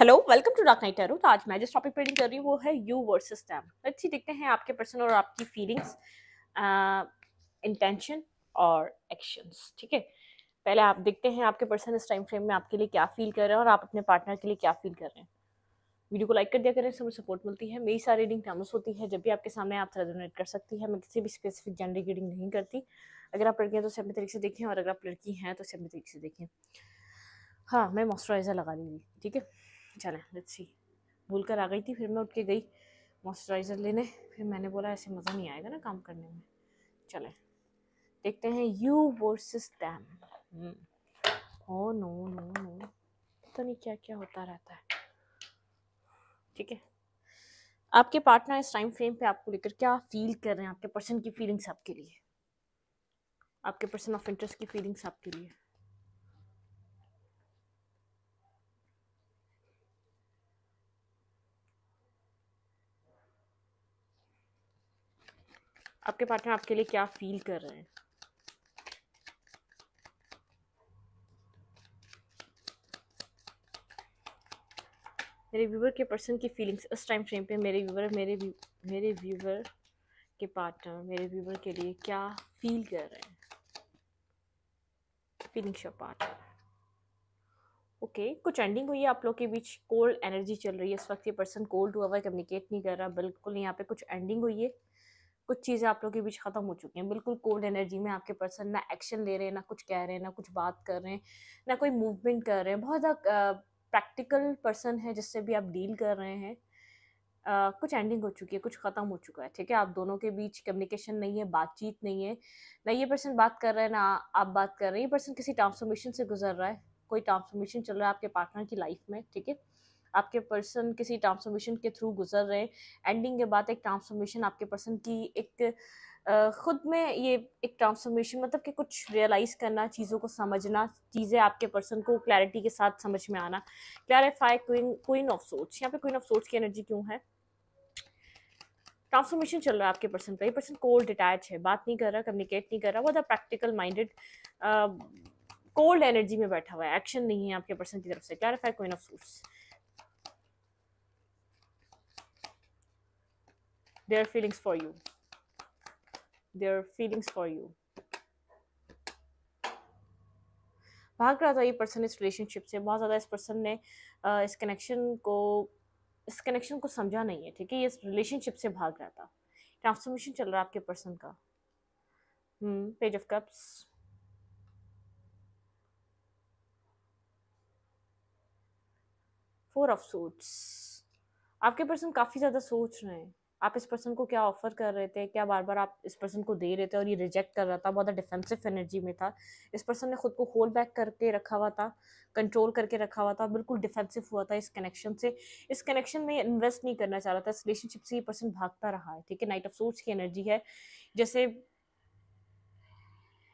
hello welcome to dark knight tarot तो आज मैं जिस टॉपिक पर कर रही हूँ वो है यू वर्सेस दैम अच्छी देखते हैं आपके पर्सन और आपकी फीलिंग्स इंटेंशन uh, और एक्शंस ठीक है पहले आप देखते हैं आपके पर्सन इस टाइम फ्रेम में आपके लिए क्या फील कर रहे हैं और आप अपने पार्टनर के लिए क्या फील कर रहे हैं वीडियो को लाइक कर दिया करें मुझे सपोर्ट मिलती है मेरी सारी रीडिंग फेमस होती है जब भी आपके सामने आप रेजोनेट कर सकती है मैं किसी भी स्पेसिफिक जेंडर की रीडिंग नहीं करती अगर आप लड़कियाँ तो उसे अपने तरीके से देखें और अगर आप लड़की हैं तो उसे अपने तरीके से देखें हाँ मैं मॉइस्चराइज़र लगा लूँगी ठीक है चलें लेट्स सी भूल कर आ गई थी फिर मैं उठ के गई मॉइस्चराइज़र लेने फिर मैंने बोला ऐसे मज़ा नहीं आएगा ना काम करने में चलें देखते हैं you versus damn oh no no no पता नहीं क्या क्या होता रहता है ठीक है आपके पार्टनर इस टाइम फ्रेम पे आपको लेकर क्या फील कर रहे हैं आपके पर्सन की फीलिंग्स आपके लिए आपके पर्सन ऑफ इंटरेस्ट की फीलिंग्स आपके लिए आपके पार्टनर आपके लिए क्या फील कर रहे हैं मेरे व्यूवर के पर्सन की फीलिंग्स इस टाइम फ्रेम पे मेरे व्यूवर मेरे मेरे व्यूवर के पार्टनर मेरे व्यूवर के लिए क्या फील कर रहे हैं feelings your partner okay okay, कुछ एंडिंग हुई है आप लोग के बीच कोल्ड एनर्जी चल रही है इस वक्त ये पर्सन कोल्ड हुआ हुआ है कम्युनिकेट नहीं कर रहा बिल्कुल यहाँ पे कुछ एंडिंग हुई है कुछ चीज़ें आप लोगों के बीच ख़त्म हो चुकी हैं बिल्कुल कोल्ड एनर्जी में आपके पर्सन ना एक्शन ले रहे हैं ना कुछ कह रहे हैं ना कुछ बात कर रहे हैं ना कोई मूवमेंट कर रहे हैं बहुत ज़्यादा प्रैक्टिकल पर्सन है जिससे भी आप डील कर रहे हैं आ, कुछ एंडिंग हो चुकी है कुछ ख़त्म हो चुका है ठीक है आप दोनों के बीच कम्युनिकेशन नहीं है बातचीत नहीं है ना ये पर्सन बात कर रहे हैं ना आप बात कर रहे हैं ये पर्सन किसी ट्रांसफॉर्मेशन से गुजर रहा है कोई ट्रांसफॉर्मेशन चल रहा है आपके पार्टनर की लाइफ में ठीक है आपके पर्सन किसी ट्रांसफॉर्मेशन के थ्रू गुजर रहे हैं एंडिंग के बाद एक ट्रांसफॉर्मेशन आपके पर्सन की एक ख़ुद में ये एक ट्रांसफॉर्मेशन मतलब कि कुछ रियलाइज़ करना चीज़ों को समझना चीज़ें आपके पर्सन को क्लैरिटी के साथ समझ में आना क्लैरिफाई क्वीन क्वीन ऑफ सोच यहाँ पे क्वीन ऑफ सोच की एनर्जी क्यों है ट्रांसफॉर्मेशन चल रहा है आपके पर्सन पर ये पर्सन कोल्ड डिटैच है बात नहीं कर रहा कम्युनिकेट नहीं कर रहा वो प्रैक्टिकल माइंडेड कोल्ड एनर्जी में बैठा हुआ है एक्शन नहीं है आपके पर्सन की तरफ से clarify queen of swords their feelings for you their feelings for you भाग रहा था ये पर्सन इस रिलेशनशिप से बहुत ज़्यादा इस पर्सन ने इस कनेक्शन को इस कनेक्शन को समझा नहीं है ठीक है ये इस रिलेशनशिप से भाग रहा था ट्रांसफॉर्मेशन चल रहा है आपके पर्सन का page of cups four of suits आपके पर्सन काफ़ी ज़्यादा सोच रहे हैं आप इस पर्सन को क्या ऑफर कर रहे थे क्या बार बार आप इस पर्सन को दे रहे थे और ये रिजेक्ट कर रहा था बहुत डिफेंसिव एनर्जी में था इस पर्सन ने खुद को होल्ड बैक करके रखा हुआ था कंट्रोल करके रखा हुआ था बिल्कुल डिफेंसिव हुआ था इस कनेक्शन से इस कनेक्शन में इन्वेस्ट नहीं करना चाह रहा था इस रिलेशनशिप से ये पर्सन भागता रहा है ठीक है नाइट ऑफ सोर्स की एनर्जी है जैसे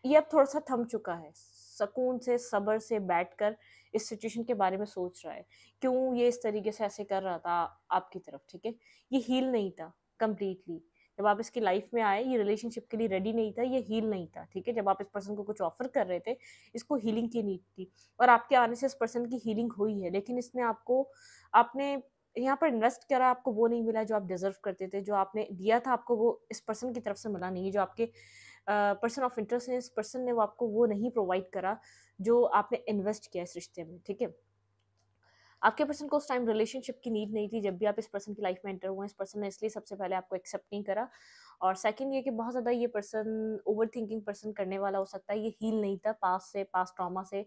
ये अब थोड़ा सा थम चुका है सकून से सबर से बैठ कर इस सिचुएशन के बारे में सोच रहा है क्यों ये इस तरीके से ऐसे कर रहा था आपकी तरफ ठीक है ये हील नहीं था कम्प्लीटली जब आप इसकी लाइफ में आए ये रिलेशनशिप के लिए रेडी नहीं था ये हील नहीं था ठीक है जब आप इस पर्सन को कुछ ऑफर कर रहे थे इसको हीलिंग की नीड थी और आपके आने से इस पर्सन की हीलिंग हुई है लेकिन इसने आपको आपने यहाँ पर इन्वेस्ट करा आपको वो नहीं मिला जो आप डिजर्व करते थे जो आपने दिया था आपको वो इस पर्सन की तरफ से मिला नहीं जो आपके पर्सन ऑफ इंटरेस्ट है इस पर्सन ने वो आपको वो नहीं प्रोवाइड करा जो आपने इन्वेस्ट किया इस रिश्ते में ठीक है आपके पर्सन को उस टाइम रिलेशनशिप की नीड नहीं थी जब भी आप इस पर्सन की लाइफ में एंटर हुए इस पर्सन ने इसलिए सबसे पहले आपको एक्सेप्ट नहीं करा और सेकंड ये कि बहुत ज़्यादा ये पर्सन ओवर थिंकिंग पर्सन करने वाला हो सकता है ये हील नहीं था पास से पास ट्रामा से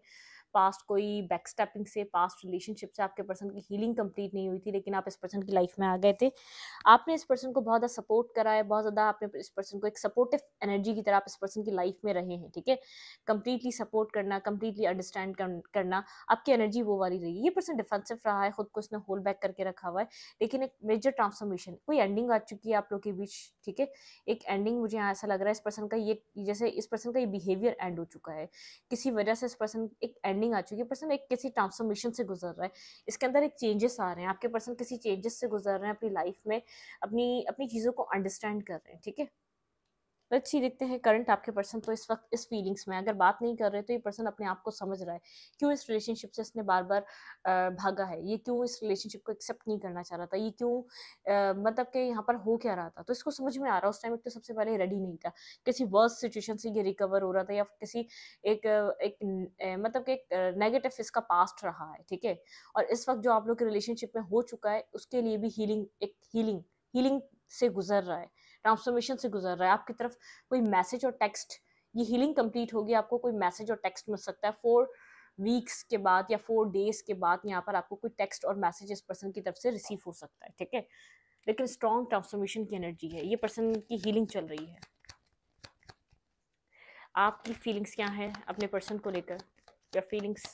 पास्ट कोई बैक स्टेपिंग से पास्ट रिलेशनशिप से आपके पर्सन की हीलिंग कंप्लीट नहीं हुई थी लेकिन आप इस पर्सन की लाइफ में आ गए थे आपने इस पर्सन को बहुत ज़्यादा सपोर्ट करा है बहुत ज़्यादा आपने इस पर्सन को एक सपोर्टिव एनर्जी की तरह आप इस पर्सन की लाइफ में रहे हैं ठीक है कम्प्लीटली सपोर्ट करना कम्प्लीटली अंडरस्टैंड करना आपकी एनर्जी वो वाली रही ये पर्सन डिफेंसिव रहा है खुद को उसने होल्ड बैक करके रखा हुआ है लेकिन एक मेजर ट्रांसफॉर्मेशन कोई एंडिंग आ चुकी है आप लोग के बीच ठीक है एक एंडिंग मुझे यहाँ ऐसा लग रहा है इस पर्सन का ये जैसे इस पर्सन का ये बिहेवियर एंड हो चुका है किसी वजह से इस पर्सन एक एंड अंडरस्टैंडिंग आ चुकी है पर्सन एक किसी ट्रांसफॉर्मेशन से गुजर रहा है इसके अंदर एक चेंजेस आ रहे हैं आपके पर्सन किसी चेंजेस से गुजर रहे हैं अपनी लाइफ में अपनी अपनी चीज़ों को अंडरस्टैंड कर रहे हैं ठीक है लेट्स सी देखते हैं करंट आपके पर्सन तो इस वक्त इस फीलिंग्स में अगर बात नहीं कर रहे तो ये पर्सन अपने आप को समझ रहा है क्यों इस रिलेशनशिप से इसने बार बार भागा है ये क्यों इस रिलेशनशिप को एक्सेप्ट नहीं करना चाह रहा था ये क्यों मतलब कि यहाँ पर हो क्या रहा था तो इसको समझ में आ रहा उस टाइम तो सबसे पहले रेडी नहीं था किसी वर्स सिचुएशन से ये रिकवर हो रहा था या किसी एक एक, एक मतलब कि एक नेगेटिव इसका पास्ट रहा है ठीक है और इस वक्त जो आप लोग के रिलेशनशिप में हो चुका है उसके लिए भी हीलिंग एक हीलिंग हीलिंग से गुजर रहा है ट्रांसफॉर्मेशन से गुजर रहा है आपकी तरफ कोई मैसेज और टेक्स्ट ये हीलिंग कंप्लीट होगी आपको कोई मैसेज और टेक्स्ट मिल सकता है फोर वीक्स के बाद या फोर डेज के बाद यहाँ पर आपको कोई टेक्स्ट और मैसेज इस पर्सन की तरफ से रिसीव हो सकता है ठीक है लेकिन स्ट्रॉन्ग ट्रांसफॉर्मेशन की एनर्जी है ये पर्सन की हीलिंग चल रही है आपकी फीलिंग्स क्या है अपने पर्सन को लेकर या फीलिंग्स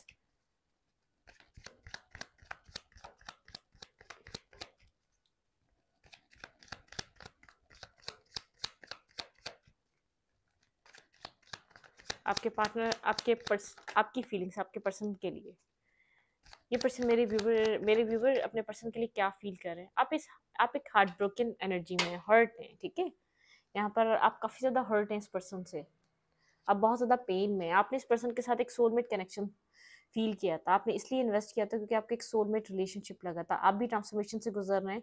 आपके पार्टनर आपके पर्स आपकी फीलिंग्स आपके पर्सन के लिए ये पर्सन मेरे व्यूवर मेरे व्यूवर अपने पर्सन के लिए क्या फील कर रहे हैं आप इस आप एक हार्ट ब्रोकन एनर्जी में हर्ट हैं ठीक है यहाँ पर आप काफ़ी ज़्यादा हर्ट हैं इस पर्सन से आप बहुत ज़्यादा पेन में आपने इस पर्सन के साथ एक सोलमेट कनेक्शन फील किया था आपने इसलिए इन्वेस्ट किया था क्योंकि आपका एक सोलमेट रिलेशनशिप लगा था आप भी ट्रांसफॉर्मेशन से गुजर रहे हैं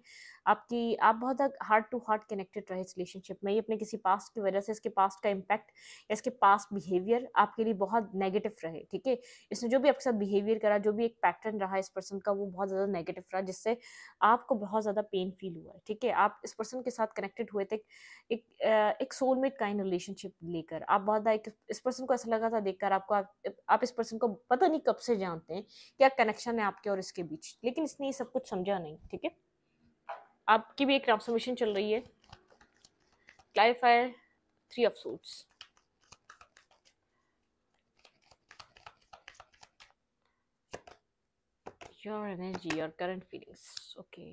आपकी आप बहुत हार्ट टू हार्ट कनेक्टेड रहे इस रिलेशनशिप में ये अपने किसी पास्ट की वजह से इसके पास्ट का इम्पैक्ट या इसके पास्ट बिहेवियर आपके लिए बहुत नेगेटिव रहे ठीक है इसने जो भी आपके साथ बिहेवियर करा जो भी एक पैटर्न रहा इस पर्सन का वो बहुत ज़्यादा नेगेटिव रहा जिससे आपको बहुत ज़्यादा पेन फील हुआ ठीक है आप इस पर्सन के साथ कनेक्टेड हुए थे एक एक सोलमेट काइंड रिलेशनशिप लेकर आप बहुत एक इस पर्सन को ऐसा लगा था देखकर आपको आप इस पर्सन को पता नहीं कब से जानते हैं क्या कनेक्शन है आपके और इसके बीच लेकिन इसने ये सब कुछ समझा नहीं ठीक है आपकी भी एक ट्रांसफॉर्मेशन चल रही है clarifier three of suits your energy your current feelings okay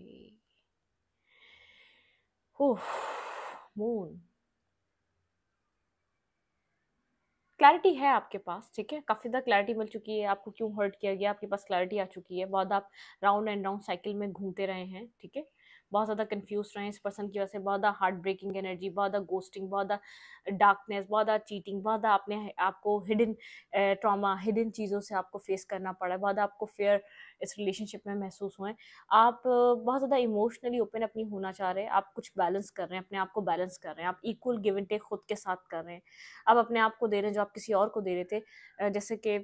moon clarity है आपके पास ठीक है काफ़ी ज़्यादा क्लैरिटी मिल चुकी है आपको क्यों हर्ट किया गया आपके पास क्लैरिटी आ चुकी है बहुत आप राउंड एंड राउंड साइकिल में घूमते रहे हैं ठीक है बहुत ज़्यादा कन्फ्यूज रहे हैं इस पर्सन की वजह से बहुत ज़्यादा हार्ट ब्रेकिंग एनर्जी बहुत ज़्यादा गोस्टिंग बहुत ज़्यादा डार्कनेस बहुत ज़्यादा चीटिंग बहुत ज़्यादा आपने आपको हिडन ट्रामा हिडन चीज़ों से आपको फेस करना पड़ा है बहुत ज़्यादा आपको फेयर इस रिलेशनशिप में महसूस हुए आप eh, बहुत ज़्यादा इमोशनली ओपन अपनी होना चाह रहे हैं आप कुछ बैलेंस कर रहे हैं अपने आप को बैलेंस कर रहे हैं आप इक्वल गिव एंड टेक खुद के साथ कर रहे हैं आप अपने आप को दे रहे हैं जो आप किसी और को दे रहे थे जैसे कि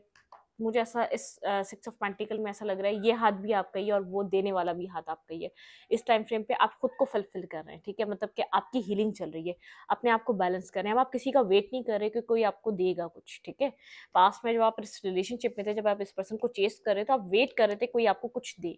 मुझे ऐसा इस सिक्स ऑफ पेंटिकल में ऐसा लग रहा है ये हाथ भी आपका ही है और वो देने वाला भी हाथ आपका ही है इस टाइम फ्रेम पे आप खुद को फुलफिल कर रहे हैं ठीक है मतलब कि आपकी हीलिंग चल रही है अपने आप को बैलेंस कर रहे हैं अब आप किसी का वेट नहीं कर रहे कि कोई आपको देगा कुछ ठीक है पास में जब आप इस रिलेशनशिप में थे जब आप इस पर्सन को चेस कर रहे थे आप वेट कर रहे थे कोई आपको कुछ दे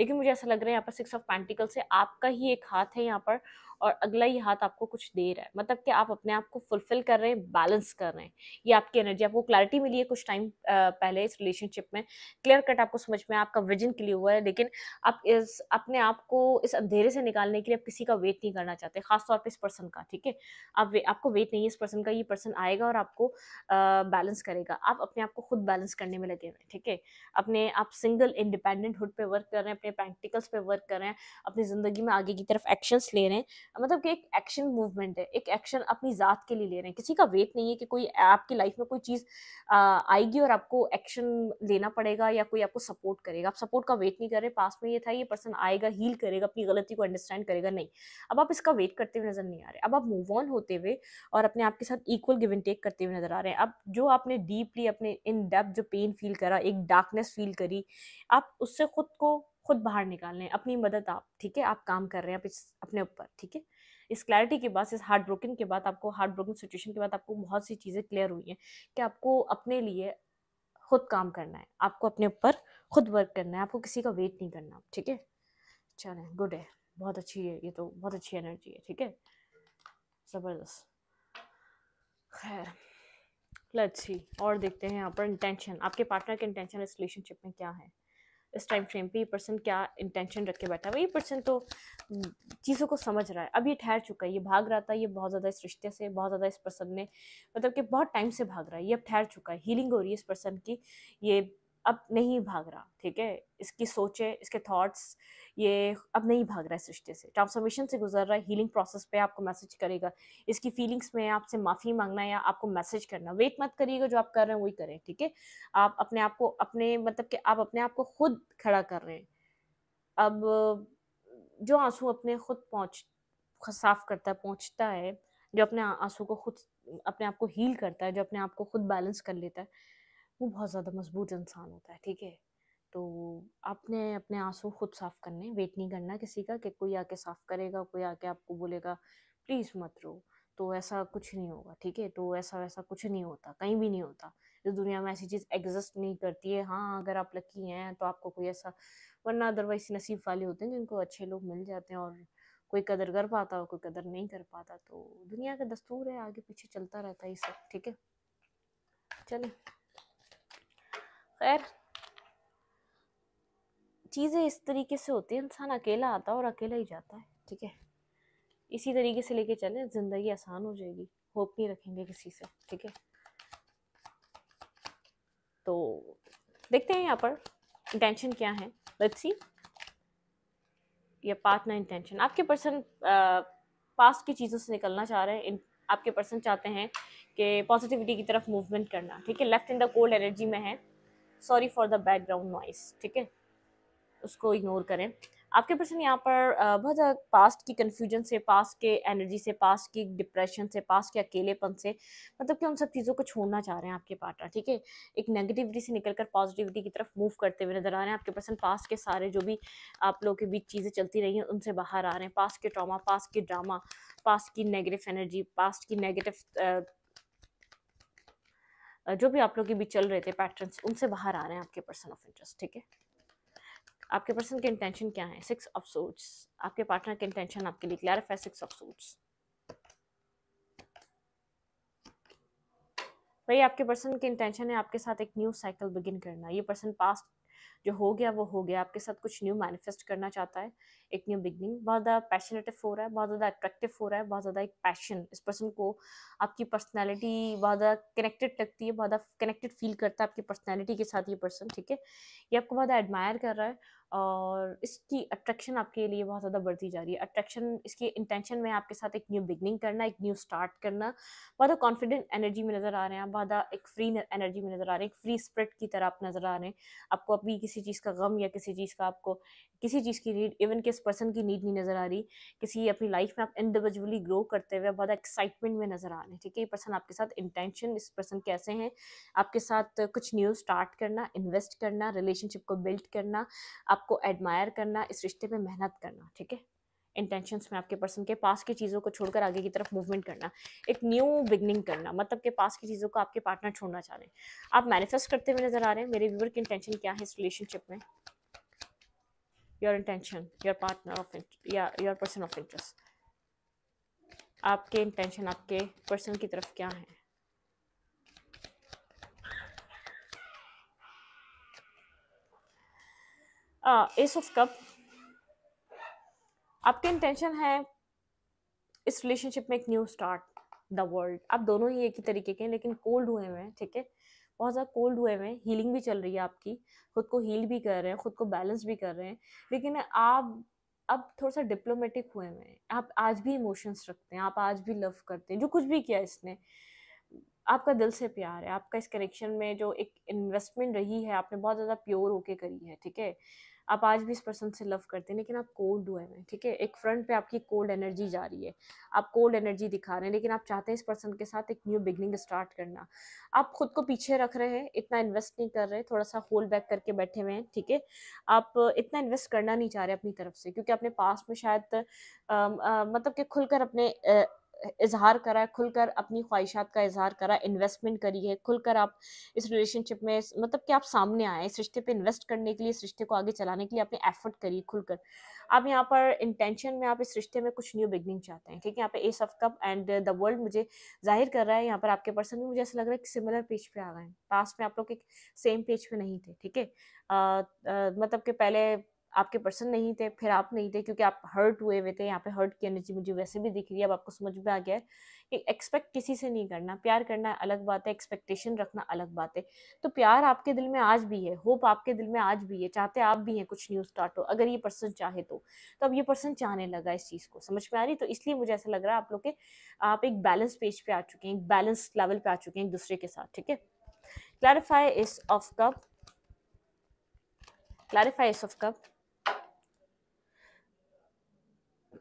लेकिन मुझे ऐसा लग रहा है यहाँ पर सिक्स ऑफ पेंटिकल से आपका ही एक हाथ है यहाँ पर और अगला ही हाथ आपको कुछ दे रहा है मतलब कि आप अपने आप को फुलफिल कर रहे हैं बैलेंस कर रहे हैं ये आपकी एनर्जी आपको क्लैरिटी मिली है कुछ टाइम पहले इस रिलेशनशिप में क्लियर कट आपको समझ में आपका विजन क्लियर हुआ है लेकिन आप इस अपने आप को इस अंधेरे से निकालने के लिए आप किसी का वेट नहीं करना चाहते खासतौर पर इस पर्सन का ठीक है आप वे, आपको वेट नहीं है इस पर्सन का ये पर्सन आएगा और आपको बैलेंस करेगा आप अपने आप को खुद बैलेंस करने में लगे हुए हैं ठीक है अपने आप सिंगल इंडिपेंडेंट हुड पर वर्क कर रहे हैं अपने प्रैक्टिकल्स पे वर्क कर रहे हैं अपनी ज़िंदगी में आगे की तरफ एक्शंस ले रहे हैं मतलब कि एक एक्शन मूवमेंट है एक एक्शन अपनी ज़ात के लिए ले रहे हैं किसी का वेट नहीं है कि कोई आपकी लाइफ में कोई चीज़ आएगी और आपको एक्शन लेना पड़ेगा या कोई आपको सपोर्ट करेगा आप सपोर्ट का वेट नहीं कर रहे पास में ये था ये पर्सन आएगा हील करेगा अपनी गलती को अंडरस्टैंड करेगा नहीं अब आप इसका वेट करते हुए नज़र नहीं आ रहे अब आप मूव ऑन होते हुए और अपने आप के साथ इक्वल गिव एंड टेक करते हुए नज़र आ रहे हैं अब जो आपने डीपली अपने इन डेप्थ जो पेन फील करा एक डार्कनेस फील करी आप उससे खुद को खुद बाहर निकाल लें अपनी मदद आप ठीक है आप काम कर रहे हैं आप इस अपने ऊपर ठीक है इस क्लैरिटी के बाद इस हार्ट ब्रोकन के बाद आपको हार्ट ब्रोकन सिचुएशन के बाद आपको बहुत सी चीज़ें क्लियर हुई हैं कि आपको अपने लिए खुद काम करना है आपको अपने ऊपर खुद वर्क करना है आपको किसी का वेट नहीं करना ठीक है चलें गुड है बहुत अच्छी है ये तो बहुत अच्छी एनर्जी है ठीक है ज़बरदस्त खैर लेट्स और देखते हैं यहाँ पर इंटेंशन आपके पार्टनर के इंटेंशन इस रिलेशनशिप में क्या है इस टाइम फ्रेम पे ये पर्सन क्या इंटेंशन रख के बैठा हुआ ये पर्सन तो हम्म, चीज़ों को समझ रहा है अब ये ठहर चुका है ये भाग रहा था ये बहुत ज़्यादा इस रिश्ते से बहुत ज़्यादा इस पर्सन ने मतलब कि बहुत टाइम से भाग रहा है ये अब ठहर चुका है हीलिंग हो रही है इस पर्सन की ये अब नहीं भाग रहा ठीक है इसकी सोचे इसके थॉट्स ये अब नहीं भाग रहा है इस रिश्ते से ट्रांसफॉर्मेशन से गुजर रहा है हीलिंग प्रोसेस पे आपको मैसेज करेगा इसकी फीलिंग्स में आपसे माफ़ी मांगना या आपको मैसेज करना वेट मत करिएगा जो आप कर रहे हैं वही करें ठीक है आप अपने आप को अपने मतलब कि आप अपने आप को खुद खड़ा कर रहे हैं अब जो आंसू अपने खुद पहुँच साफ करता है पहुँचता है जो अपने आंसू को खुद अपने आप को हील करता है जो अपने आप को खुद बैलेंस कर लेता है वो बहुत ज़्यादा मजबूत इंसान होता है ठीक है तो आपने अपने आंसू खुद साफ़ करने वेट नहीं करना किसी का कि कोई आके साफ़ करेगा कोई आके आपको बोलेगा प्लीज़ मत रो तो ऐसा कुछ नहीं होगा ठीक है तो ऐसा वैसा कुछ नहीं होता कहीं भी नहीं होता इस दुनिया में ऐसी चीज़ एग्जिस्ट नहीं करती है हाँ अगर आप लकी हैं तो आपको कोई ऐसा वरना अदरवाइज नसीब वाले होते हैं जिनको अच्छे लोग मिल जाते हैं और कोई कदर कर पाता और कोई कदर नहीं कर पाता तो दुनिया का दस्तूर है आगे पीछे चलता रहता है ये सब ठीक है चलें खैर चीज़ें इस तरीके से होती हैं इंसान अकेला आता है और अकेला ही जाता है ठीक है इसी तरीके से लेके चलें ज़िंदगी आसान हो जाएगी होप नहीं रखेंगे किसी से ठीक है तो देखते हैं यहाँ पर इंटेंशन क्या है लेट्स सी या पार्टनर इंटेंशन आपके पर्सन पास्ट की चीज़ों से निकलना चाह रहे हैं आपके पर्सन चाहते हैं कि पॉजिटिविटी की तरफ मूवमेंट करना ठीक है left in the cold energy में है sorry for the background noise ठीक है उसको इग्नोर करें आपके पर्सन यहाँ पर बहुत ज़्यादा पास्ट की कन्फ्यूजन से पास्ट के एनर्जी से पास्ट की डिप्रेशन से पास्ट के अकेलेपन से मतलब कि उन सब चीज़ों को छोड़ना चाह रहे हैं आपके पार्टनर ठीक है एक नेगेटिविटी से निकल कर पॉजिटिविटी की तरफ मूव करते हुए नजर आ रहे हैं आपके पर्सन पास्ट के सारे जो भी आप लोगों के बीच चीज़ें चलती रही हैं उनसे बाहर आ रहे हैं पास्ट के ट्रामा पास्ट के ड्रामा पास्ट की नेगेटिव एनर्जी पास्ट की नेगेटिव जो भी आप लोग के बीच चल रहे थे पैटर्न्स उनसे बाहर आ रहे हैं आपके पर्सन ऑफ इंटरेस्ट ठीक है आपके पर्सन के इंटेंशन क्या है सिक्स ऑफ सूट्स आपके पार्टनर के इंटेंशन आपके लिए क्लियर है सिक्स ऑफ सूट्स भाई आपके पर्सन की इंटेंशन है आपके साथ एक न्यू साइकिल बिगिन करना ये पर्सन पास्ट जो हो गया वो हो गया आपके साथ कुछ न्यू मैनिफेस्ट करना चाहता है एक न्यू बिगनिंग बहुत ज़्यादा पैशनेटिव हो रहा है बहुत ज़्यादा अट्रैक्टिव हो रहा है बहुत ज़्यादा एक पैशन इस पर्सन को आपकी पर्सनैलिटी बहुत ज़्यादा कनेक्टेड लगती है बहुत ज़्यादा कनेक्टेड फील करता है आपकी पर्सनैलिटी के साथ ये पर्सन ठीक है ये आपको बहुत एडमायर कर रहा है और इसकी अट्रैक्शन आपके लिए बहुत ज़्यादा बढ़ती जा रही है अट्रैक्शन इसकी इंटेंशन में आपके साथ एक न्यू बिगनिंग करना एक न्यू स्टार्ट करना बहुत कॉन्फिडेंट एनर्जी में नज़र आ रहे हैं आप बहुत एक फ्री एनर्जी में नज़र आ रहे हैं एक फ्री स्प्रिट की तरह आप नज़र आ रहे हैं आपको अभी किसी चीज़ का गम या किसी चीज़ का आपको किसी चीज़ की नीड इवन किस पर्सन की नीड नहीं नज़र आ रही किसी अपनी लाइफ में आप इंडिविजुअली ग्रो करते हुए बहुत एक्साइटमेंट में नज़र आ रहे हैं ठीक है ये पर्सन आपके साथ इंटेंशन इस पर्सन कैसे हैं आपके साथ कुछ न्यू स्टार्ट करना इन्वेस्ट करना रिलेशनशिप को बिल्ड करना आपको एडमायर करना इस रिश्ते पर मेहनत करना ठीक है इंटेंशंस में आपके पर्सन के पास की चीज़ों को छोड़कर आगे की तरफ मूवमेंट करना एक न्यू बिगनिंग करना मतलब के पास की चीज़ों को आपके पार्टनर छोड़ना चाह रहे हैं आप मैनिफेस्ट करते हुए नजर आ रहे हैं मेरे व्यूवर की इंटेंशन क्या है इस रिलेशनशिप में your intention your partner of या योर पर्सन ऑफ इंटरेस्ट आपके इंटेंशन आपके पर्सन की तरफ क्या है एस ऑफ कप आपके इंटेंशन है इस रिलेशनशिप में एक न्यू स्टार्ट द वर्ल्ड आप दोनों ही एक ही तरीके के हैं लेकिन कोल्ड हुए हुए हैं ठीक है बहुत ज़्यादा कोल्ड हुए हुए हैं हीलिंग भी चल रही है आपकी खुद को हील भी कर रहे हैं खुद को बैलेंस भी कर रहे हैं लेकिन आप अब थोड़ा सा डिप्लोमेटिक हुए हुए हैं आप आज भी इमोशंस रखते हैं आप आज भी लव करते हैं जो कुछ भी किया इसने आपका दिल से प्यार है आपका इस कनेक्शन में जो एक इन्वेस्टमेंट रही है आपने बहुत ज़्यादा प्योर होके करी है ठीक है आप आज भी इस पर्सन से लव करते हैं लेकिन आप कोल्ड हुए हैं ठीक है एक फ्रंट पे आपकी कोल्ड एनर्जी जा रही है आप कोल्ड एनर्जी दिखा रहे हैं लेकिन आप चाहते हैं इस पर्सन के साथ एक न्यू बिगनिंग स्टार्ट करना आप खुद को पीछे रख रहे हैं इतना इन्वेस्ट नहीं कर रहे थोड़ा सा होल्ड बैक करके बैठे हुए हैं ठीक है आप इतना इन्वेस्ट करना नहीं चाह रहे अपनी तरफ से क्योंकि अपने पास में शायद आ, आ, मतलब कि खुलकर अपने आ, इजहार करा है खुलकर अपनी ख्वाहिशात का इजहार करा इन्वेस्टमेंट करी है खुलकर आप इस रिलेशनशिप में मतलब कि आप सामने आए इस रिश्ते पे इन्वेस्ट करने के लिए इस रिश्ते को आगे चलाने के लिए आपने एफर्ट करी खुलकर आप यहाँ पर इंटेंशन में आप इस रिश्ते में कुछ न्यू बिगनिंग चाहते हैं ठीक है यहाँ पे ace of cup and the world मुझे जाहिर कर रहा है यहाँ पर आपके पर्सन भी मुझे ऐसा लग रहा है कि सिमिलर पेज पे आ गए हैं में आप लोग एक सेम पेज पे नहीं थे ठीक है मतलब कि पहले आपके पर्सन नहीं थे फिर आप नहीं थे क्योंकि आप हर्ट हुए हुए थे यहाँ पे हर्ट की एनर्जी मुझे वैसे भी दिख रही है अब आपको समझ में आ गया है कि एक्सपेक्ट किसी से नहीं करना प्यार करना अलग बात है एक्सपेक्टेशन रखना अलग बात है तो प्यार आपके दिल में आज भी है होप आपके दिल में आज भी है चाहते आप भी हैं कुछ न्यू स्टार्ट हो अगर ये पर्सन चाहे तो तो अब ये पर्सन चाहने लगा इस चीज़ को समझ में आ रही तो इसलिए मुझे ऐसा लग रहा है आप लोग के आप एक बैलेंस पेज पे आ चुके हैं एक बैलेंस लेवल पे आ चुके हैं एक दूसरे के साथ ठीक है क्लैरिफाई इस ऑफ कप क्लैरिफाई इस ऑफ कप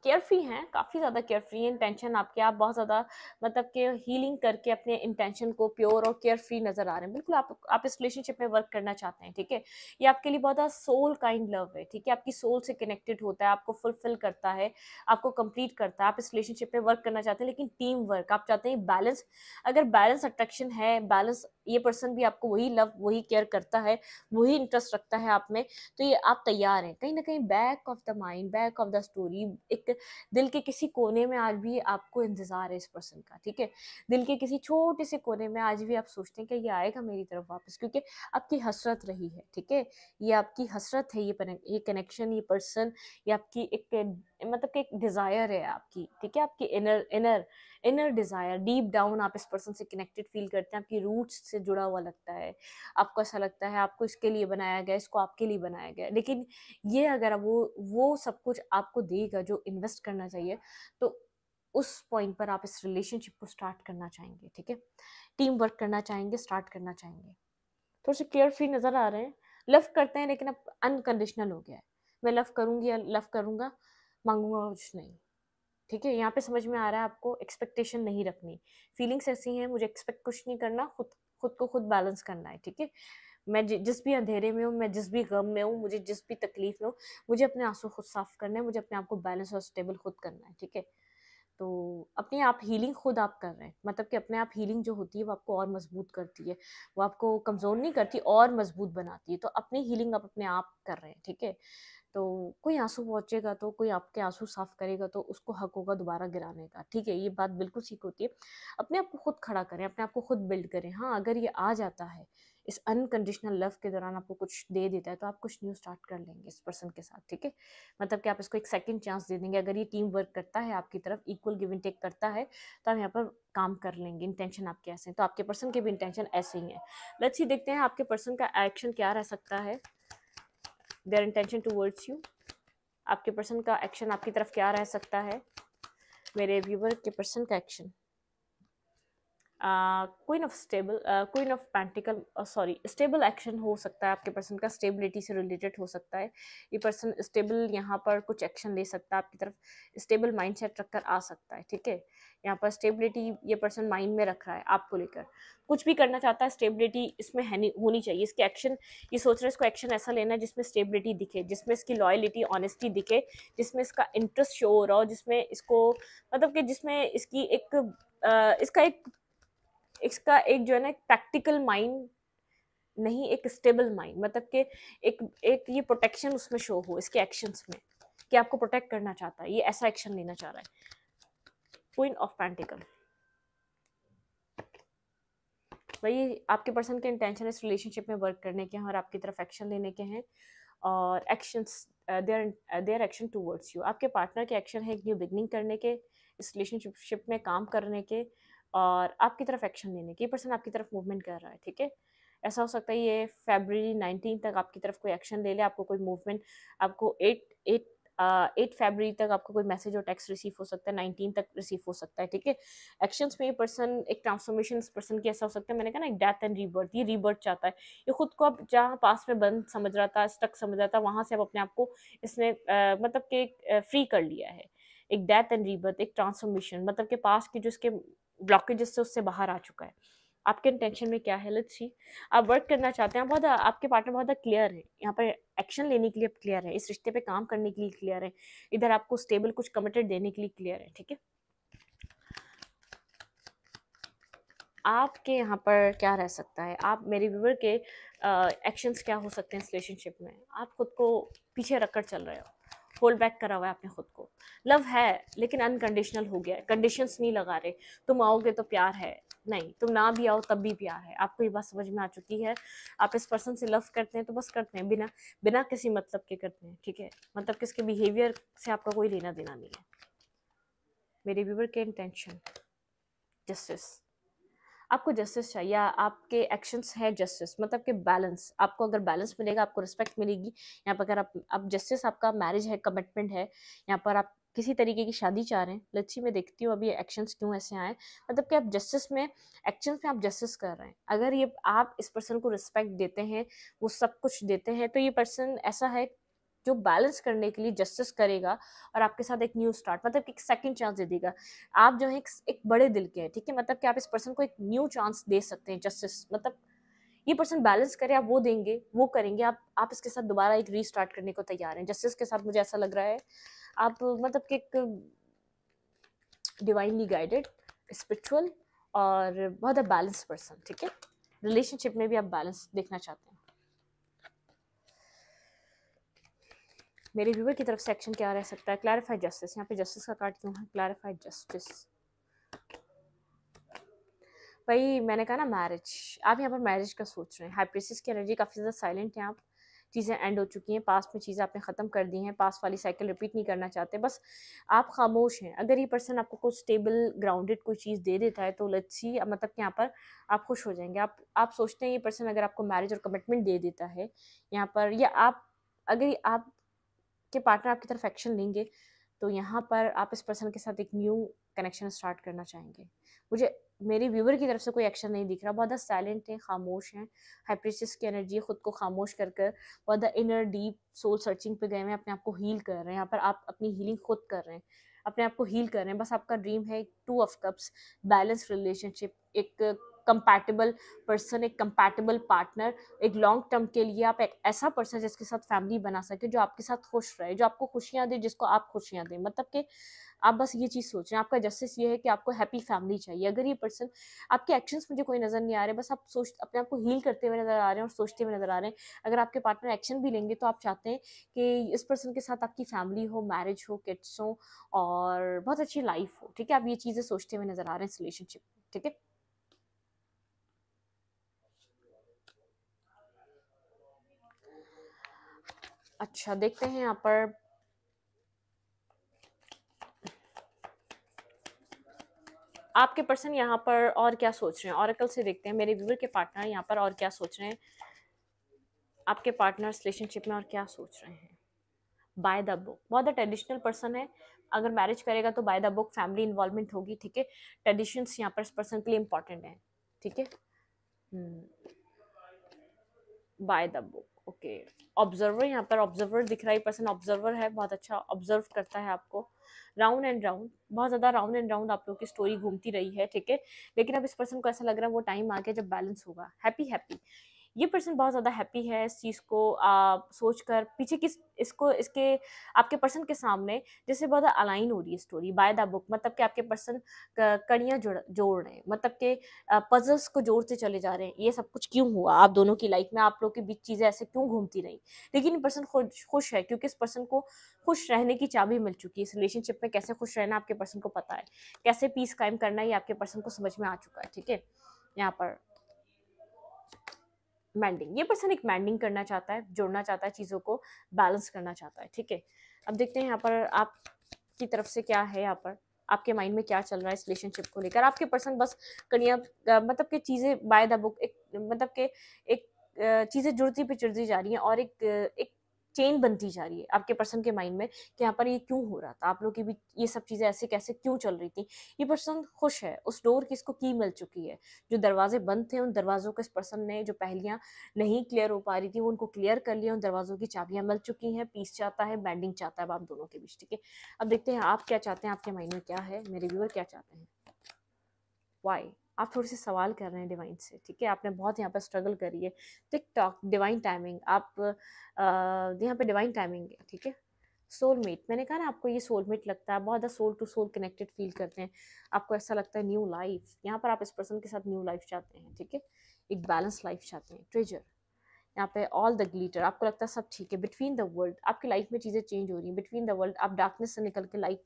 केयर फ्री हैं काफ़ी ज़्यादा केयर फ्री हैं इंटेंशन आपके आप बहुत ज़्यादा मतलब के हीलिंग करके अपने इंटेंशन को प्योर और केयर फ्री नज़र आ रहे हैं बिल्कुल आप आप इस रिलेशनशिप में वर्क करना चाहते हैं ठीक है ये आपके लिए बहुत ज़्यादा सोल काइंड लव है ठीक है आपकी सोल से कनेक्टेड होता है आपको फुलफिल करता है आपको कंप्लीट करता है आप इस रिलेशनशिप में वर्क करना चाहते हैं लेकिन टीम वर्क आप चाहते हैं बैलेंस अगर बैलेंस अट्रैक्शन है बैलेंस ये पर्सन भी आपको वही लव वही केयर करता है वही इंटरेस्ट रखता है आप में तो ये आप तैयार हैं कहीं ना कहीं back of the mind back of the story एक दिल दिल के किसी कोने में आज भी आपको इंतज़ार है इस पर्सन का ठीक है दिल के किसी छोटे से कोने में आज भी आप सोचते हैं कि ये आएगा मेरी तरफ वापस क्योंकि आपकी हसरत रही है ठीक है ये आपकी हसरत है ये ये कनेक्शन ये पर्सन ये आपकी एक मतलब कि एक डिज़ायर है आपकी ठीक है आपकी inner inner inner desire deep down आप इस पर्सन से कनेक्टेड फील करते हैं आपकी रूट्स से जुड़ा हुआ लगता है आपको ऐसा लगता है आपको इसके लिए बनाया गया इसको आपके लिए बनाया गया लेकिन ये अगर वो वो सब कुछ आपको देगा जो इन्वेस्ट करना चाहिए तो उस पॉइंट पर आप इस रिलेशनशिप को स्टार्ट करना चाहेंगे ठीक है टीम वर्क करना चाहेंगे स्टार्ट करना चाहेंगे थोड़े से केयर फ्री नज़र आ रहे हैं लव करते हैं लेकिन अब अनकंडीशनल हो गया है मैं लव करूंगी या लव करूंगा मांगूंगा कुछ नहीं ठीक है यहाँ पे समझ में आ रहा है आपको एक्सपेक्टेशन नहीं रखनी फीलिंग्स ऐसी हैं मुझे एक्सपेक्ट कुछ नहीं करना खुद खुद को खुद बैलेंस करना है ठीक है मैं जिस भी अंधेरे में हूँ मैं जिस भी गम में हूँ मुझे जिस भी तकलीफ में हूँ मुझे अपने आंसू खुद साफ करना है मुझे अपने आप को बैलेंस और स्टेबल खुद करना है ठीक है तो अपने आप हीलिंग खुद आप कर रहे हैं मतलब कि अपने आप हीलिंग जो होती है वो आपको और मजबूत करती है वो आपको कमज़ोर नहीं करती और मजबूत बनाती है तो अपनी हीलिंग आप अपने आप कर रहे हैं ठीक है तो कोई आंसू पहुँचेगा तो कोई आपके आंसू साफ करेगा तो उसको हक होगा दोबारा गिराने का ठीक है ये बात बिल्कुल सीख होती है अपने आप को खुद खड़ा करें अपने आप को खुद बिल्ड करें हाँ अगर ये आ जाता है इस अनकंडीशनल लव के दौरान आपको कुछ दे देता है तो आप कुछ न्यू स्टार्ट कर लेंगे इस पर्सन के साथ ठीक है मतलब कि आप इसको एक सेकेंड चांस दे देंगे अगर ये टीम वर्क करता है आपकी तरफ इक्वल गिव एंड टेक करता है तो आप यहाँ पर काम कर लेंगे इंटेंशन आपके ऐसे हैं तो आपके पर्सन के भी इंटेंशन ऐसे ही है लेट्स ही देखते हैं आपके पर्सन का एक्शन क्या रह सकता है देयर इंटेंशन टूवर्ड्स यू आपके पर्सन का एक्शन आपकी तरफ क्या रह सकता है मेरे व्यूवर के पर्सन का action queen of stable queen of pentacle sorry stable action हो सकता है आपके पर्सन का स्टेबिलिटी से रिलेटेड हो सकता है ये पर्सन स्टेबल यहाँ पर कुछ एक्शन ले सकता है आपकी तरफ स्टेबल माइंड सेट रख कर आ सकता है ठीक है यहाँ पर स्टेबिलिटी ये पर्सन माइंड में रख रहा है आपको लेकर कुछ भी करना चाहता है स्टेबिलिटी इसमें है नहीं होनी चाहिए इसके एक्शन ये सोच रहे इसको एक्शन ऐसा लेना है जिसमें स्टेबिलिटी दिखे जिसमें इसकी लॉयलिटी ऑनेस्टी दिखे जिसमें इसका इंटरेस्ट शो हो रहा हो जिसमें इसको मतलब कि जिसमें इसकी एक इसका एक इसका एक जो है ना प्रैक्टिकल माइंड नहीं एक स्टेबल माइंड मतलब कि एक एक ये प्रोटेक्शन उसमें शो हो इसके एक्शंस में कि आपको प्रोटेक्ट करना चाहता है ये ऐसा एक्शन लेना चाह रहा है क्वीन ऑफ पेंटिकल भाई आपके पर्सन के इंटेंशन इस रिलेशनशिप में वर्क करने के हैं और आपकी तरफ एक्शन लेने के हैं और actions their their action towards you आपके पार्टनर के एक्शन है एक न्यू बिगनिंग करने के इस रिलेशनशिप में काम करने के और आपकी तरफ एक्शन लेने की पर्सन आपकी तरफ मूवमेंट कर रहा है ठीक है ऐसा हो सकता है ये फेबररी नाइनटीन तक आपकी तरफ कोई एक्शन ले ले आपको कोई मूवमेंट आपको एट एट एट फेबररी तक आपको कोई मैसेज और टेक्स्ट रिसीव हो सकता है नाइनटीन तक रिसीव हो सकता है ठीक है एक्शंस में ये पर्सन एक ट्रांसफॉर्मेशन पर्सन की ऐसा हो सकता है मैंने कहा ना एक डेथ एंड रीबर्थ ये रीबर्थ चाहता है ये खुद को अब जहाँ पास में बंद समझ रहा था स्टक समझ रहा था वहाँ से अब अपने आप को इसने आ, मतलब कि फ्री कर लिया है एक डेथ एंड रीबर्थ एक ट्रांसफॉर्मेशन मतलब कि पास की जो इसके ब्लॉकेजेस से उससे बाहर आ चुका है आपके इंटेंशन में क्या है लेट्स सी आप वर्क करना चाहते हैं बहुत आपके पार्टनर बहुत क्लियर है यहाँ पर एक्शन लेने के लिए क्लियर है इस रिश्ते पे काम करने के लिए क्लियर है इधर आपको स्टेबल कुछ कमिटेड देने के लिए क्लियर है ठीक है आपके यहाँ पर क्या रह सकता है आप मेरे व्यूवर के एक्शंस क्या हो सकते हैं इस रिलेशनशिप में आप खुद को पीछे रख कर चल रहे हो होल्ड बैक करा हुआ है आपने खुद को लव है लेकिन अनकंडीशनल हो गया है कंडीशंस नहीं लगा रहे तुम आओगे तो प्यार है नहीं तुम ना भी आओ तब भी प्यार है आपको ये बात समझ में आ चुकी है आप इस पर्सन से लव करते हैं तो बस करते हैं बिना बिना किसी मतलब के करते हैं ठीक है मतलब किसके बिहेवियर से आपका कोई लेना देना नहीं है मेरे व्यूवर के इंटेंशन जस्टिस आपको जस्टिस चाहिए आपके एक्शंस है जस्टिस मतलब कि बैलेंस आपको अगर बैलेंस मिलेगा आपको रिस्पेक्ट मिलेगी यहाँ पर अगर आप अब जस्टिस आपका मैरिज है कमिटमेंट है यहाँ पर आप किसी तरीके की शादी चाह रहे हैं लच्छी में देखती हूँ अभी एक्शंस क्यों ऐसे आए मतलब कि आप जस्टिस में एक्शंस में आप जस्टिस कर रहे हैं अगर ये आप इस पर्सन को रिस्पेक्ट देते हैं वो सब कुछ देते हैं तो ये पर्सन ऐसा है जो बैलेंस करने के लिए जस्टिस करेगा और आपके साथ एक न्यू स्टार्ट मतलब कि एक सेकंड चांस दे देगा आप जो है एक, एक बड़े दिल के हैं ठीक है मतलब कि आप इस पर्सन को एक न्यू चांस दे सकते हैं जस्टिस मतलब ये पर्सन बैलेंस करे आप वो देंगे वो करेंगे आप आप इसके साथ दोबारा एक रीस्टार्ट करने को तैयार हैं जस्टिस के साथ मुझे ऐसा लग रहा है आप मतलब कि एक डिवाइनली गाइडेड स्पिरिचुअल और बहुत बैलेंस पर्सन ठीक है रिलेशनशिप में भी आप बैलेंस देखना चाहते हैं मेरे व्यूवर की तरफ से एक्शन क्या रह सकता है क्लैरिफाइड जस्टिस यहाँ पे जस्टिस का कार्ड क्यों है क्लैरिफाइड जस्टिस भाई मैंने कहा ना मैरिज आप यहाँ पर मैरिज का सोच रहे हैं हाइप्रेसिस की एनर्जी काफ़ी ज़्यादा साइलेंट है आप चीज़ें एंड हो चुकी हैं पास में चीज़ें आपने ख़त्म कर दी हैं पास वाली साइकिल रिपीट नहीं करना चाहते बस आप खामोश हैं अगर ये पर्सन आपको कोई स्टेबल ग्राउंडेड कोई चीज़ दे देता है तो लच्छी मतलब यहाँ पर आप खुश हो जाएंगे आप आप सोचते हैं ये पर्सन अगर आपको मैरिज और कमिटमेंट दे देता है यहाँ पर या आप अगर आप के पार्टनर आपकी तरफ एक्शन लेंगे तो यहाँ पर आप इस पर्सन के साथ एक न्यू कनेक्शन स्टार्ट करना चाहेंगे मुझे मेरी व्यूवर की तरफ से कोई एक्शन नहीं दिख रहा बहुत ज़्यादा साइलेंट हैं खामोश हैं हाइप्रेसिस की एनर्जी ख़ुद को खामोश कर कर बहुत ज़्यादा इनर डीप सोल सर्चिंग पे गए हैं अपने आप को हील कर रहे हैं यहाँ पर आप अपनी हीलिंग खुद कर रहे हैं अपने आप को हील कर रहे हैं बस आपका ड्रीम है two of cups balance relationship एक कंपैटिबल पर्सन एक कंपैटिबल पार्टनर एक लॉन्ग टर्म के लिए आप एक ऐसा पर्सन जिसके साथ फैमिली बना सके जो आपके साथ खुश रहे जो आपको खुशियाँ दे जिसको आप खुशियाँ दें मतलब कि आप बस ये चीज़ सोच रहे हैं आपका जस्टिस ये है कि आपको हैप्पी फैमिली चाहिए अगर ये पर्सन आपके एक्शंस मुझे कोई नज़र नहीं आ रहे बस आप सोच अपने आप को हील करते हुए नज़र आ रहे हैं और सोचते हुए नज़र आ रहे हैं अगर आपके पार्टनर एक्शन भी लेंगे तो आप चाहते हैं कि इस पर्सन के साथ आपकी फैमिली हो मैरिज हो किड्स हो और बहुत अच्छी लाइफ हो ठीक है आप ये चीज़ें सोचते हुए नज़र आ रहे हैं इस रिलेशनशिप ठीक है अच्छा देखते हैं यहाँ पर आपके पर्सन यहाँ पर और क्या सोच रहे हैं और अकल से देखते हैं मेरे व्यूवर के पार्टनर यहाँ पर और क्या सोच रहे हैं आपके पार्टनर रिलेशनशिप में और क्या सोच रहे हैं बाय द बुक बहुत ट्रेडिशनल पर्सन है अगर मैरिज करेगा तो by the book family involvement होगी ठीक है ट्रेडिशंस यहाँ पर इस पर्सन के लिए इंपॉर्टेंट है ठीक है by the book okay observer यहाँ पर ऑब्जर्वर दिख रहा है पर्सन ऑब्जर्वर है बहुत अच्छा ऑब्जर्व करता है आपको राउंड एंड राउंड बहुत ज़्यादा राउंड एंड राउंड आप लोग की स्टोरी घूमती रही है ठीक है लेकिन अब इस पर्सन को ऐसा लग रहा है वो टाइम आ गया जब बैलेंस होगा हैप्पी हैप्पी ये पर्सन बहुत ज़्यादा हैप्पी है इस चीज़ को सोच कर पीछे किस इसको इसके आपके पर्सन के सामने जैसे बहुत अलाइन हो रही है स्टोरी बाय द बुक मतलब कि आपके पर्सन कड़ियाँ जोड़ जोड़ रहे हैं मतलब कि पजल्स को जोड़ते चले जा रहे हैं ये सब कुछ क्यों हुआ आप दोनों की लाइफ में आप लोग के बीच चीज़ें ऐसे क्यों घूमती रहीं लेकिन ये पर्सन खुश खुश है क्योंकि इस पर्सन को खुश रहने की चाबी मिल चुकी है इस रिलेशनशिप में कैसे खुश रहना आपके पर्सन को पता है कैसे पीस कायम करना ये आपके पर्सन को समझ में आ चुका है ठीक है यहाँ पर मैंडिंग ये पर्सन एक मैंडिंग करना चाहता है जोड़ना चाहता है चीज़ों को बैलेंस करना चाहता है ठीक है अब देखते हैं यहाँ पर आपकी तरफ से क्या है यहाँ पर आपके माइंड में क्या चल रहा है इस रिलेशनशिप को लेकर आपके पर्सन बस कनिया मतलब के चीज़ें बाय द बुक एक मतलब के एक चीज़ें जुड़ती जुड़ती जा रही हैं और एक एक चेन बनती जा रही है आपके पर्सन के माइंड में कि यहाँ पर ये क्यों हो रहा था आप लोग की भी ये सब चीज़ें ऐसे कैसे क्यों चल रही थी ये पर्सन खुश है उस डोर की इसको की मिल चुकी है जो दरवाजे बंद थे उन दरवाज़ों को इस पर्सन ने जो पहलियाँ नहीं क्लियर हो पा रही थी वो उनको क्लियर कर लिया उन दरवाज़ों की चाबियाँ मिल चुकी हैं पीस चाहता है बैंडिंग चाहता है आप दोनों के बीच ठीक है अब देखते हैं आप क्या चाहते हैं आपके माइंड में क्या है मेरे व्यूअर क्या चाहते हैं वाई आप थोड़े से सवाल कर रहे हैं डिवाइन से ठीक है आपने बहुत यहाँ पर स्ट्रगल करी है टिक टॉक डिवाइन टाइमिंग आप यहाँ पे डिवाइन टाइमिंग है ठीक है सोलमेट मैंने कहा ना आपको ये सोलमेट लगता है बहुत ज़्यादा soul to soul connected feel करते हैं आपको ऐसा लगता है न्यू लाइफ यहाँ पर आप इस पर्सन के साथ न्यू लाइफ चाहते हैं ठीक है एक बैलेंस लाइफ चाहते हैं ट्रेजर यहाँ पे ऑल द ग्लीटर आपको लगता है सब ठीक है बिटवीन द वर्ल्ड आपकी लाइफ में चीज़ें चेंज हो रही हैं बिटवीन द वर्ल्ड आप डार्कनेस से निकल के लाइट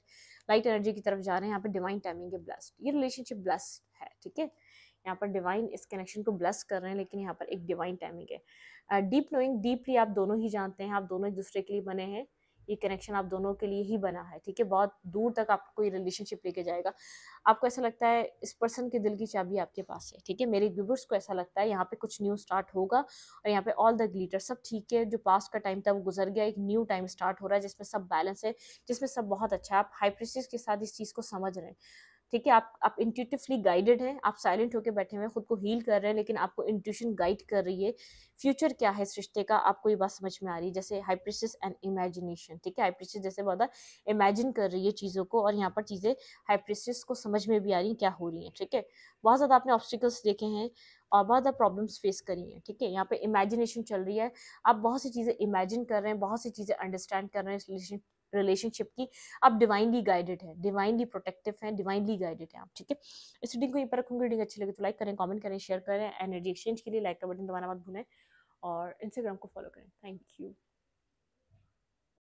लाइट एनर्जी की तरफ जा रहे हैं यहाँ पे डिवाइन टाइमिंग है ब्लस्ड ये रिलेशनशिप ब्लस्ड है ठीक है यहाँ पर डिवाइन इस कनेक्शन को ब्लस कर रहे हैं लेकिन यहाँ पर एक डिवाइन टाइमिंग है डीप नोइंग डीपली आप दोनों ही जानते हैं आप दोनों एक दूसरे के लिए बने हैं ये कनेक्शन आप दोनों के लिए ही बना है ठीक है बहुत दूर तक आपको ये रिलेशनशिप लेके जाएगा आपको ऐसा लगता है इस पर्सन के दिल की चाबी आपके पास है ठीक है मेरे व्यूवर्स को ऐसा लगता है यहाँ पे कुछ न्यू स्टार्ट होगा और यहाँ पे ऑल द ग्लीटर सब ठीक है जो पास्ट का टाइम था वो गुजर गया एक न्यू टाइम स्टार्ट हो रहा है जिसमें सब बैलेंस है जिसमें सब बहुत अच्छा है आप हाइप्रेसिस के साथ इस चीज़ को समझ रहे हैं ठीक है आप आप इंट्यूटिवली गाइडेड हैं आप साइलेंट होकर बैठे हुए हैं खुद को हील कर रहे हैं लेकिन आपको इंट्यूशन गाइड कर रही है फ्यूचर क्या है इस रिश्ते का आपको ये बात समझ में आ रही है जैसे हाइप्रिसिस एंड इमेजिनेशन ठीक है हाइप्रिसिस जैसे बहुत इमेजिन कर रही है चीज़ों को और यहाँ पर चीज़ें हाइप्रिसिस को समझ में भी आ रही हैं क्या हो रही हैं ठीक है बहुत ज़्यादा आपने ऑब्स्टिकल्स देखे हैं और बहुत ज़्यादा प्रॉब्लम्स फेस करी हैं ठीक है यहाँ पे इमेजिनेशन चल रही है आप बहुत सी चीज़ें इमेजिन कर रहे हैं बहुत सी चीज़ें अंडरस्टैंड कर रहे हैं इस रिलेशन रिलेशनशिप की आप डिवाइनली गाइडेड है डिवाइनली प्रोटेक्टिव है डिवाइनली गाइडेड है आप ठीक है इस रीडिंग को यहीं पर रखूंगी रीडिंग अच्छी लगे तो लाइक करें कॉमेंट करें शेयर करें एनर्जी एक्सचेंज के लिए लाइक का बटन दबाना मत भूलें और इंस्टाग्राम को फॉलो करें थैंक यू